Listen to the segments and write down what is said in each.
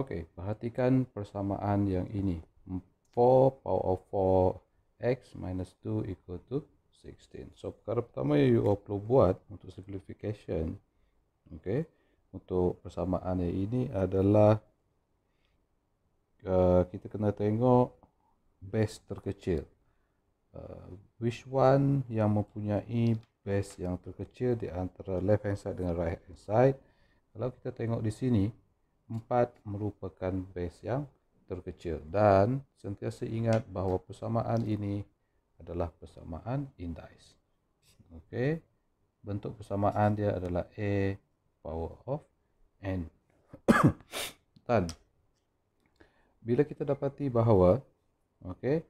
Okay, perhatikan persamaan yang ini. 4 power of 4 x minus 2 equal to 16. So, perkara pertama yang you perlu buat untuk simplification, okay? untuk persamaan yang ini adalah uh, kita kena tengok base terkecil. Uh, which one yang mempunyai base yang terkecil di antara left hand side dengan right hand side. Kalau kita tengok di sini, empat merupakan base yang terkecil dan sentiasa ingat bahawa persamaan ini adalah persamaan indis. Okey. Bentuk persamaan dia adalah a power of n. dan bila kita dapati bahawa okey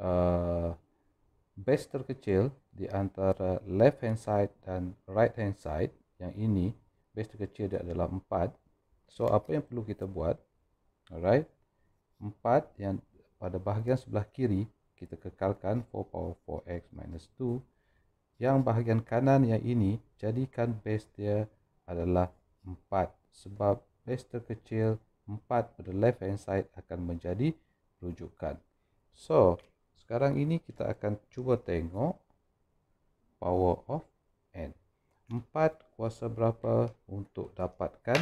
a uh, base terkecil di antara left hand side dan right hand side yang ini base terkecil dia adalah 4 So apa yang perlu kita buat? Alright. Empat yang pada bahagian sebelah kiri kita kekalkan 4 power 4x minus 2. Yang bahagian kanan yang ini jadikan base dia adalah 4. Sebab base terkecil 4 pada left hand side akan menjadi rujukan. So sekarang ini kita akan cuba tengok power of n. 4 kuasa berapa untuk dapatkan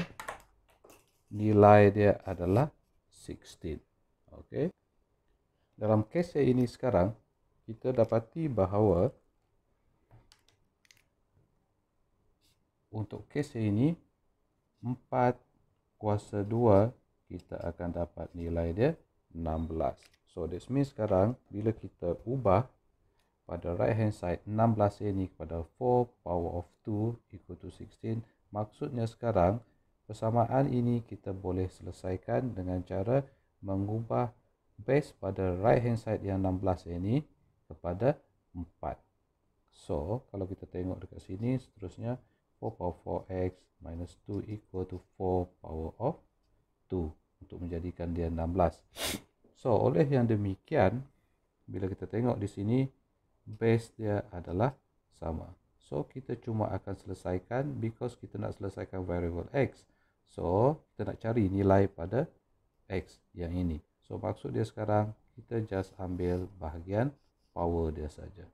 nilai dia adalah 16. Okey. Dalam kes ini sekarang kita dapati bahawa untuk kes ini 4 kuasa 2 kita akan dapat nilai dia 16. So this means sekarang bila kita ubah pada right hand side 16 ini kepada 4 power of 2 equal to 16 maksudnya sekarang Persamaan ini kita boleh selesaikan dengan cara mengubah base pada right hand side yang 16 ini kepada 4. So, kalau kita tengok dekat sini seterusnya 4 power 4x minus 2 equal to 4 power of 2 untuk menjadikan dia 16. So, oleh yang demikian, bila kita tengok di sini, base dia adalah sama. So, kita cuma akan selesaikan because kita nak selesaikan variable x. So, kita nak cari nilai pada X yang ini. So, maksud dia sekarang kita just ambil bahagian power dia saja.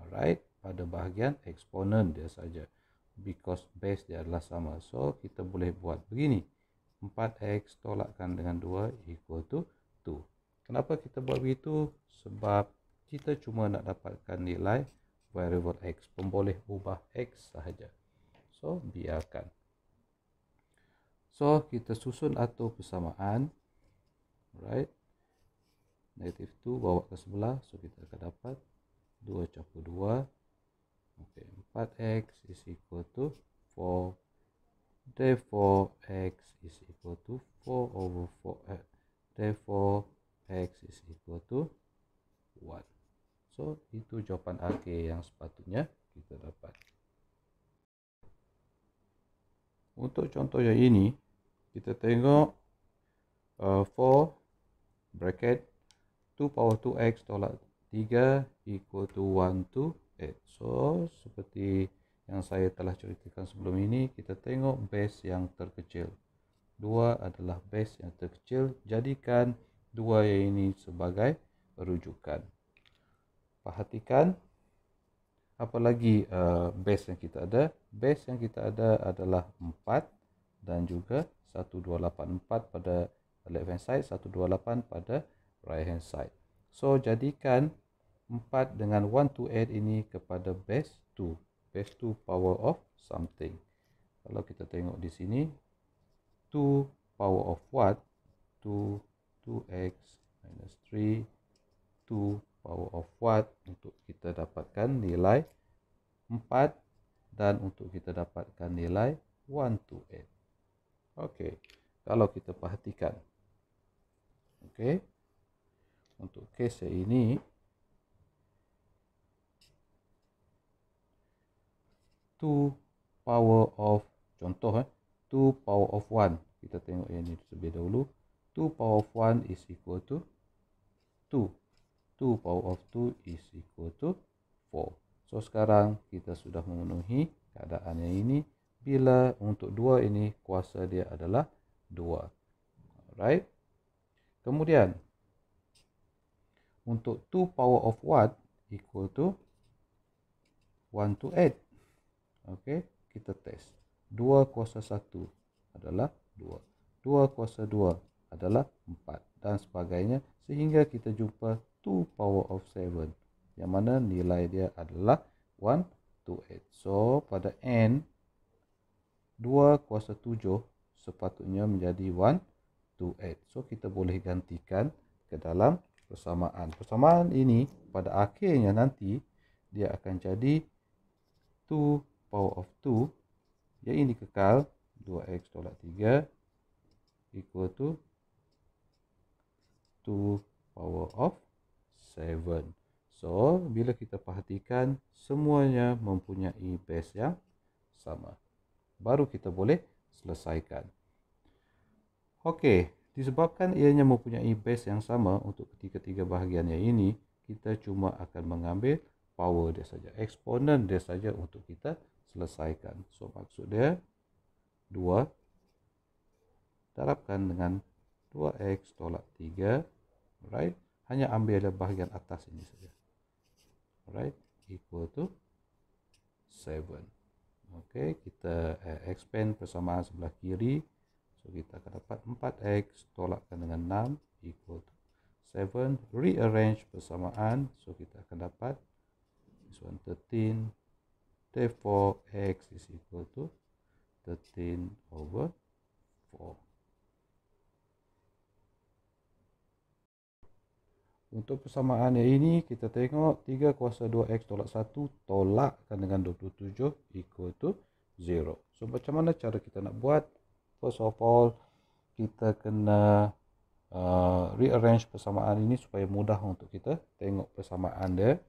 Alright, pada bahagian eksponen dia saja. Because base dia adalah sama. So, kita boleh buat begini. 4X tolakkan dengan 2 equal to 2. Kenapa kita buat begitu? Sebab kita cuma nak dapatkan nilai variable X. Kita boleh ubah X sahaja. So, biarkan. So kita susun atau persamaan. Alright. Negatif 2 bawa ke sebelah. So kita akan dapat 2 campur 2. Okay. 4x is equal to 4. Therefore x is equal to 4 over 4. Eh, therefore x is equal to 1. So itu jawapan akhir yang sepatutnya kita dapat. Untuk contoh yang ini, kita tengok uh, 4 bracket 2 power 2x tolak 3 equal to 1 to 8. So, seperti yang saya telah ceritakan sebelum ini, kita tengok base yang terkecil. 2 adalah base yang terkecil. Jadikan 2 yang ini sebagai rujukan. Perhatikan apalagi uh, base yang kita ada base yang kita ada adalah 4 dan juga 1284 pada left hand side 128 pada right hand side so jadikan 4 dengan 128 ini kepada base 2 base 2 power of something kalau kita tengok di sini 2 power of what 2 2x minus 3 2 power of what untuk kita dapatkan nilai 4 dan untuk kita dapatkan nilai 1 to 8. Okey, kalau kita perhatikan. Okey. Untuk kes yang ini two power of contoh eh 2 power of one Kita tengok yang ini terlebih dahulu. two power of one is equal to two. 2 power of 2 is equal to 4. So sekarang kita sudah memenuhi keadaan yang ini bila untuk 2 ini kuasa dia adalah 2. right? Kemudian untuk 2 power of what equal to 1 to 8. Okay, kita test. 2 kuasa 1 adalah 2. 2 kuasa 2 adalah 4 dan sebagainya sehingga kita jumpa 2 power of 7 yang mana nilai dia adalah 1 to 8 so pada n 2 kuasa 7 sepatutnya menjadi 1 to 8 so kita boleh gantikan ke dalam persamaan persamaan ini pada akhirnya nanti dia akan jadi 2 power of 2 Jadi ini kekal 2x tolak 3 equal to 2 power of 2 7. So, bila kita perhatikan, semuanya mempunyai base yang sama. Baru kita boleh selesaikan. Okey, disebabkan ianya mempunyai base yang sama untuk ketiga-tiga bahagian yang ini, kita cuma akan mengambil power dia saja, eksponen dia saja untuk kita selesaikan. So, maksud dia, 2 darabkan dengan 2x tolak 3, right? hanya ambil ada bahagian atas ini saja. Alright, equal to 7. Okay, kita eh, expand persamaan sebelah kiri. So, kita akan dapat 4x tolakkan dengan 6 equal to 7. Rearrange persamaan. So, kita akan dapat this one 13. Therefore, x is equal to 13 over 4. Untuk persamaan yang ini kita tengok 3 kuasa 2x tolak 1 tolakkan dengan 27 equal to 0. So macam mana cara kita nak buat? First of all kita kena uh, rearrange persamaan ini supaya mudah untuk kita tengok persamaan dia.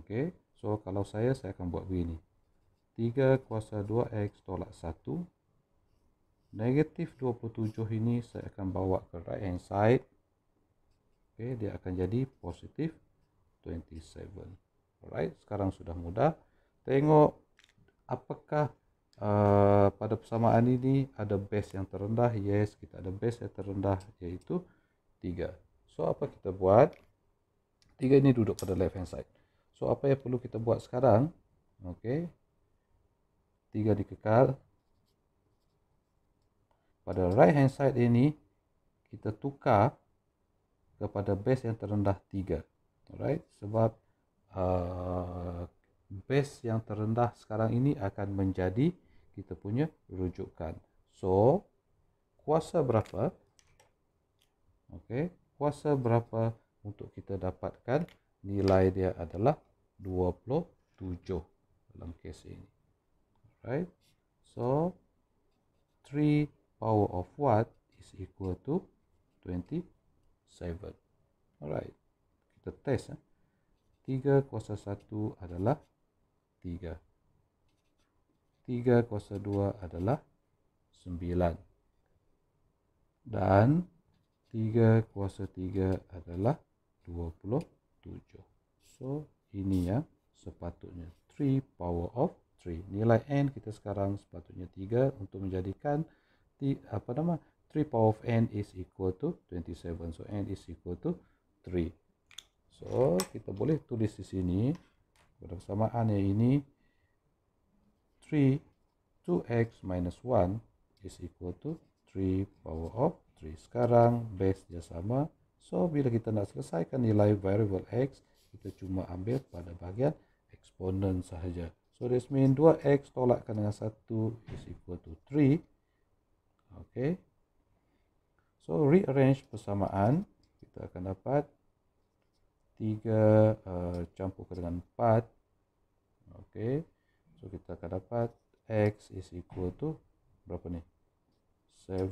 Okay. So kalau saya saya akan buat begini. 3 kuasa 2x tolak 1 negatif 27 ini saya akan bawa ke right hand side okay, dia akan jadi positif 27 alright sekarang sudah mudah tengok apakah uh, pada persamaan ini ada base yang terendah yes kita ada base yang terendah yaitu 3 so apa kita buat 3 ini duduk pada left hand side so apa yang perlu kita buat sekarang okay 3 dikekal pada right hand side ini kita tukar kepada base yang terendah 3. Alright, sebab uh, base yang terendah sekarang ini akan menjadi kita punya rujukan. So, kuasa berapa? Okay, kuasa berapa untuk kita dapatkan nilai dia adalah 27 dalam kes ini. Alright, so 3 power of what is equal to 7. Alright. Kita test. Eh. 3 kuasa 1 adalah 3. 3 kuasa 2 adalah 9. Dan 3 kuasa 3 adalah 27. So, ini yang sepatutnya 3 power of 3. Nilai n kita sekarang sepatutnya 3 untuk menjadikan apa nama 3 power of n is equal to 27. So n is equal to 3. So kita boleh tulis di sini pada kesamaan yang ini 3 2x minus 1 is equal to 3 power of 3. Sekarang base dia sama. So bila kita nak selesaikan nilai variable x, kita cuma ambil pada bahagian eksponen sahaja. So this mean 2x tolakkan dengan 1 is equal to 3. Okay. So rearrange persamaan kita akan dapat 3 uh, eh, campurkan dengan 4. Okey. So kita akan dapat x is equal to berapa ni? 7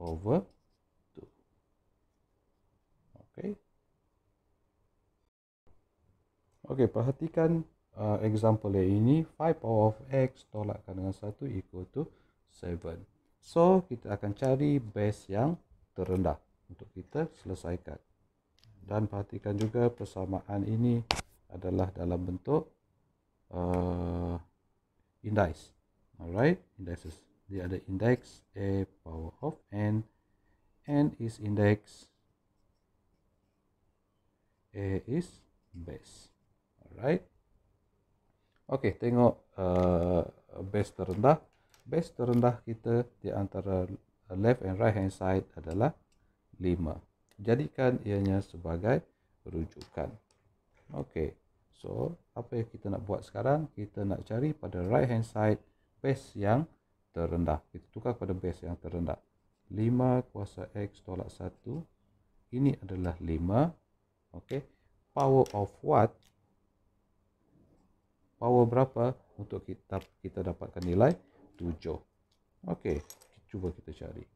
over 2. Okey. Okey, perhatikan uh, example yang ini 5 power of x tolakkan dengan 1 equal to 7. So kita akan cari base yang terendah untuk kita selesaikan. Dan perhatikan juga persamaan ini adalah dalam bentuk uh, eh, indice. Alright, indices. Dia ada indeks A power of N. N is index. A is base. Alright. Okey, tengok uh, base terendah. Base terendah kita di antara left and right hand side adalah 5. Jadikan ianya sebagai rujukan. Okey. So, apa yang kita nak buat sekarang? Kita nak cari pada right hand side base yang terendah. Kita tukar kepada base yang terendah. 5 kuasa x tolak 1. Ini adalah 5. Okey. Power of what? Power berapa untuk kita kita dapatkan nilai 7. Okey cuba kita cari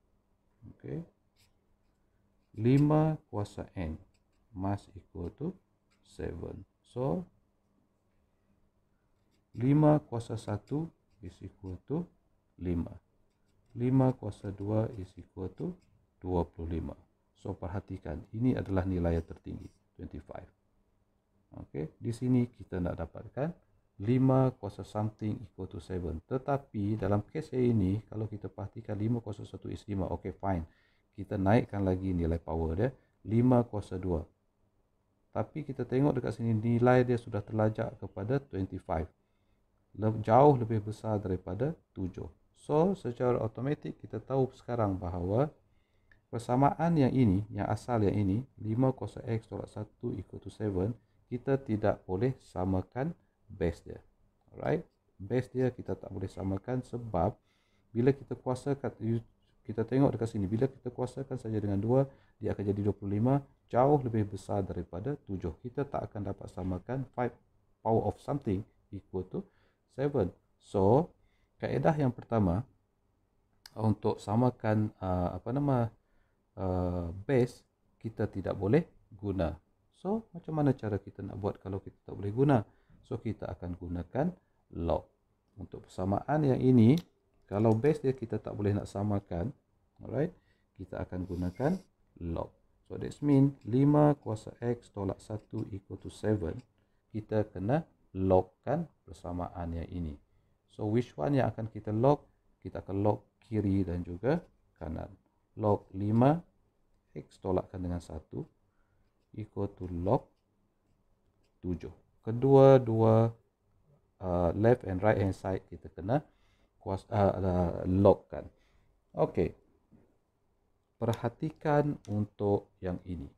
okey 5 kuasa n mass equal to 7 so 5 kuasa 1 is equal to 5 5 kuasa 2 is equal to 25 so perhatikan ini adalah nilai tertinggi 25 okey di sini kita nak dapatkan 25 5 kuasa something equal to 7. Tetapi dalam kes saya ini, kalau kita pastikan 5 kuasa 1 is 5, okay fine. Kita naikkan lagi nilai power dia, 5 kuasa 2. Tapi kita tengok dekat sini, nilai dia sudah terlajak kepada 25. Lebih, jauh lebih besar daripada 7. So, secara automatik kita tahu sekarang bahawa persamaan yang ini, yang asal yang ini, 5 kuasa x tolak 1 equal to 7, kita tidak boleh samakan base dia. Alright. Base dia kita tak boleh samakan sebab bila kita kuasa kuasakan kita tengok dekat sini bila kita kuasakan saja dengan 2 dia akan jadi 25 jauh lebih besar daripada 7. Kita tak akan dapat samakan 5 power of something equal to 7. So kaedah yang pertama untuk samakan uh, apa nama uh, base kita tidak boleh guna. So macam mana cara kita nak buat kalau kita tak boleh guna? So kita akan gunakan log. Untuk persamaan yang ini, kalau base dia kita tak boleh nak samakan, alright, kita akan gunakan log. So that's mean 5 kuasa x tolak 1 equal to 7, kita kena logkan persamaan yang ini. So which one yang akan kita log? Kita akan log kiri dan juga kanan. Log 5 x tolakkan dengan 1 equal to log 7 kedua dua uh, left and right hand side kita kena kuas uh, uh, lock kan okey perhatikan untuk yang ini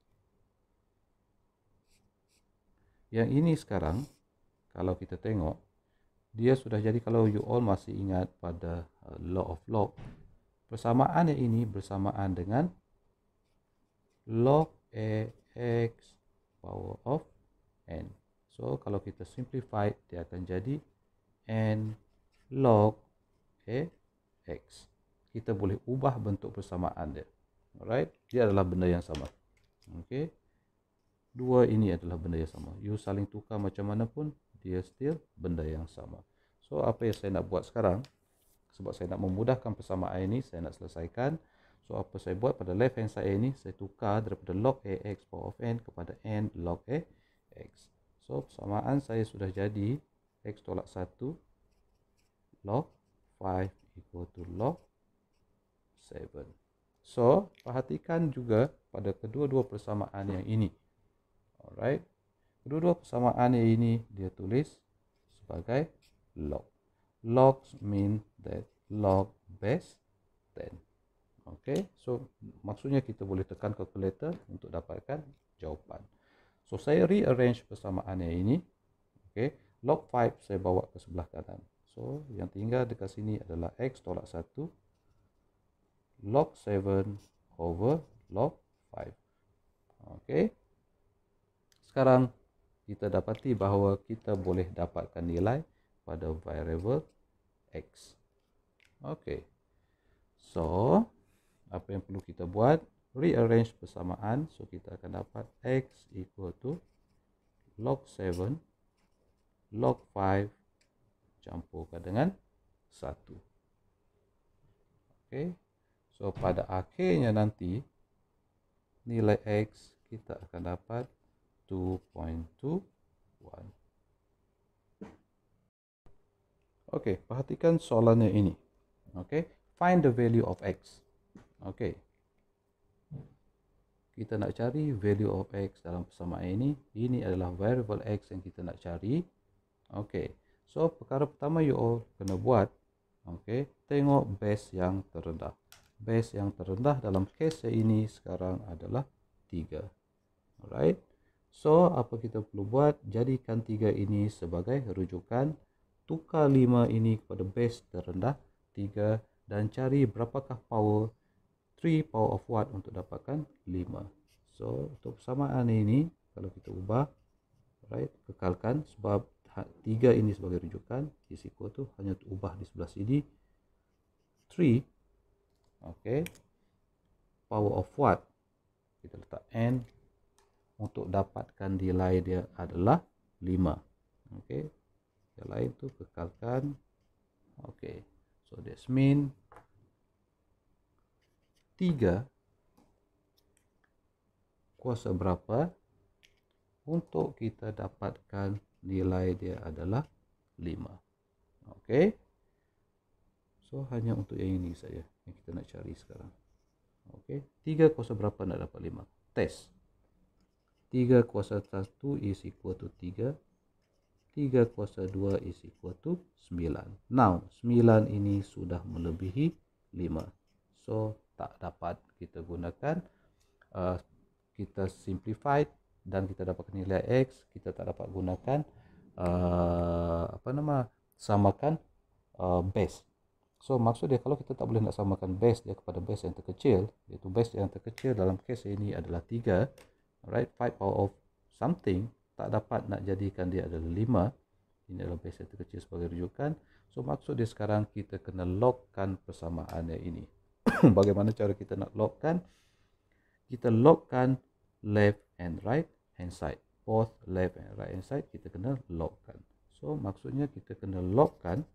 yang ini sekarang kalau kita tengok dia sudah jadi kalau you all masih ingat pada uh, law of log persamaan yang ini bersamaan dengan log a x power of n So kalau kita simplify dia akan jadi n log a x. Kita boleh ubah bentuk persamaan dia. Alright, dia adalah benda yang sama. Okey. Dua ini adalah benda yang sama. You saling tukar macam mana pun dia still benda yang sama. So apa yang saya nak buat sekarang sebab saya nak memudahkan persamaan ini saya nak selesaikan. So apa saya buat pada left hand side ini saya tukar daripada log ax power of n kepada n log ax. So persamaan saya sudah jadi X tolak 1 log 5 equal to log 7 So perhatikan juga pada kedua-dua persamaan yang ini Alright Kedua-dua persamaan yang ini dia tulis sebagai log Log mean that log base 10 Okay, so maksudnya kita boleh tekan kalkulator untuk dapatkan jawapan. So saya rearrange persamaannya ini. Okey, log 5 saya bawa ke sebelah kanan. So yang tinggal dekat sini adalah x tolak 1 log 7 over log 5. Okey. Sekarang kita dapati bahawa kita boleh dapatkan nilai pada variable x. Okey. So apa yang perlu kita buat rearrange persamaan so kita akan dapat x equal to log 7 log 5 campurkan dengan 1 ok so pada akhirnya nanti nilai x kita akan dapat 2.21 ok perhatikan soalannya ini ok find the value of x ok kita nak cari value of x dalam persamaan ini. Ini adalah variable x yang kita nak cari. Okey. So, perkara pertama you all kena buat. Okey. Tengok base yang terendah. Base yang terendah dalam case ini sekarang adalah 3. Alright. So, apa kita perlu buat? Jadikan 3 ini sebagai rujukan. Tukar 5 ini kepada base terendah 3. Dan cari berapakah power 3 power of what untuk dapatkan 5 so untuk persamaan ini kalau kita ubah right kekalkan sebab 3 ha, ini sebagai rujukan is equal to hanya ubah di sebelah sini 3 okay power of what kita letak n untuk dapatkan nilai dia adalah 5 okay yang lain tu kekalkan okay so that's mean 3 kuasa berapa untuk kita dapatkan nilai dia adalah 5 ok so hanya untuk yang ini saja yang kita nak cari sekarang ok 3 kuasa berapa nak dapat 5 test 3 kuasa 1 is equal to 3 3 kuasa 2 is equal to 9 now 9 ini sudah melebihi 5 so tak dapat kita gunakan uh, kita simplify dan kita dapat nilai x kita tak dapat gunakan uh, apa nama samakan uh, base so maksud dia kalau kita tak boleh nak samakan base dia kepada base yang terkecil iaitu base yang terkecil dalam kes ini adalah 3 alright 5 power of something tak dapat nak jadikan dia adalah 5 ini adalah base yang terkecil sebagai rujukan so maksud dia sekarang kita kena logkan persamaan yang ini Hmm. bagaimana cara kita nak lockkan kita lockkan left and right hand side both left and right hand side kita kena lockkan so maksudnya kita kena lockkan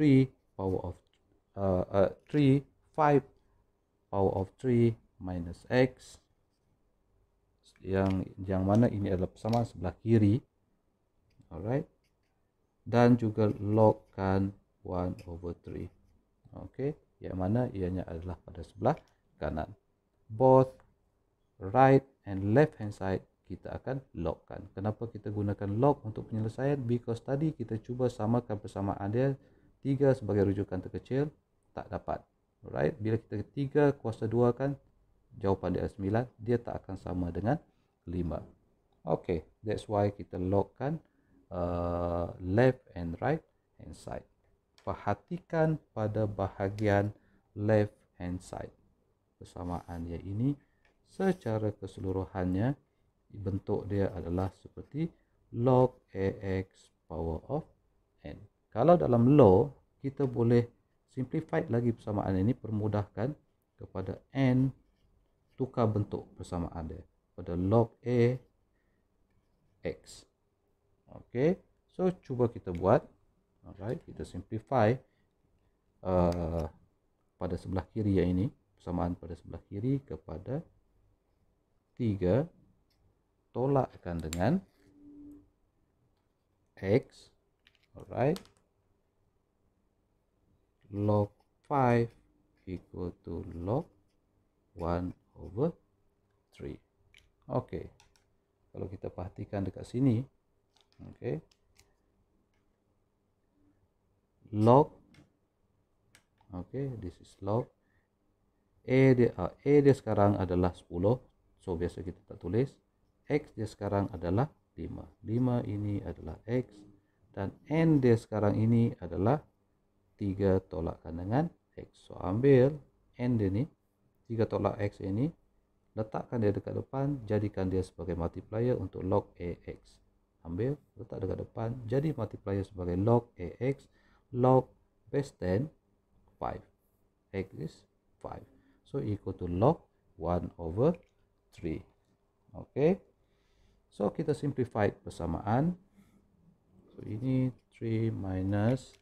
3 power of uh, uh, 3 5 power of 3 minus x yang yang mana ini adalah sama sebelah kiri alright dan juga logkan 1 over 3 okay di mana ianya adalah pada sebelah kanan. Both right and left hand side kita akan logkan. Kenapa kita gunakan lock untuk penyelesaian? Because tadi kita cuba samakan persamaan dia tiga sebagai rujukan terkecil tak dapat. Alright, bila kita tiga kuasa dua kan jawapan dia sembilan, dia tak akan sama dengan lima. Okay, that's why kita logkan uh, left and right hand side perhatikan pada bahagian left hand side. persamaan yang ini secara keseluruhannya bentuk dia adalah seperti log AX power of N. Kalau dalam log kita boleh simplify lagi persamaan ini, permudahkan kepada N tukar bentuk persamaan dia pada log A X. Okay, so cuba kita buat. Alright, kita simplify uh, pada sebelah kiri yang ini. Persamaan pada sebelah kiri kepada 3 tolakkan dengan x. Alright. Log 5 equal to log 1 over 3. Okay. Kalau kita perhatikan dekat sini. Okay log okay this is log a dia uh, a dia sekarang adalah 10 so biasa kita tak tulis x dia sekarang adalah 5 5 ini adalah x dan n dia sekarang ini adalah 3 tolakkan dengan x so ambil n dia ni 3 tolak x ini letakkan dia dekat depan jadikan dia sebagai multiplier untuk log ax ambil letak dekat depan jadi multiplier sebagai log ax log base 10 5 x is 5 so equal to log 1 over 3 okay so kita simplify persamaan so ini 3 minus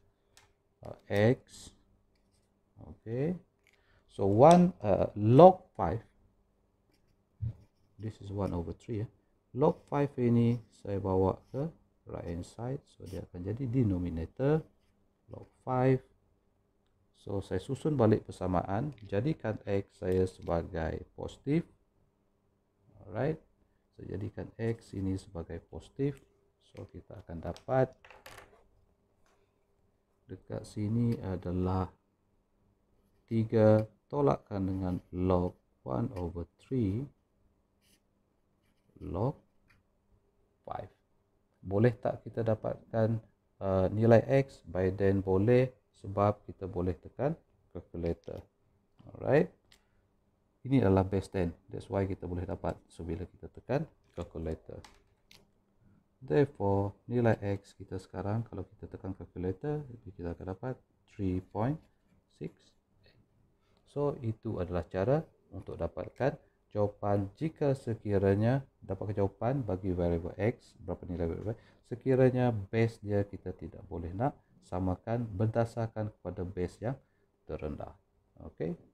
uh, x okay so 1 uh, log 5 this is 1 over 3 eh? log 5 ini saya bawa ke right hand side so dia akan jadi denominator log 5 so saya susun balik persamaan jadikan x saya sebagai positif alright saya so, jadikan x ini sebagai positif so kita akan dapat dekat sini adalah 3 tolakkan dengan log 1 over 3 log 5 boleh tak kita dapatkan Uh, nilai X by then boleh sebab kita boleh tekan calculator. Alright. Ini adalah base 10. That's why kita boleh dapat. So, bila kita tekan calculator. Therefore, nilai X kita sekarang kalau kita tekan calculator, kita akan dapat 3.6. So, itu adalah cara untuk dapatkan calculator jawapan jika sekiranya dapat jawapan bagi variable x berapa nilai variable sekiranya base dia kita tidak boleh nak samakan berdasarkan kepada base yang terendah okey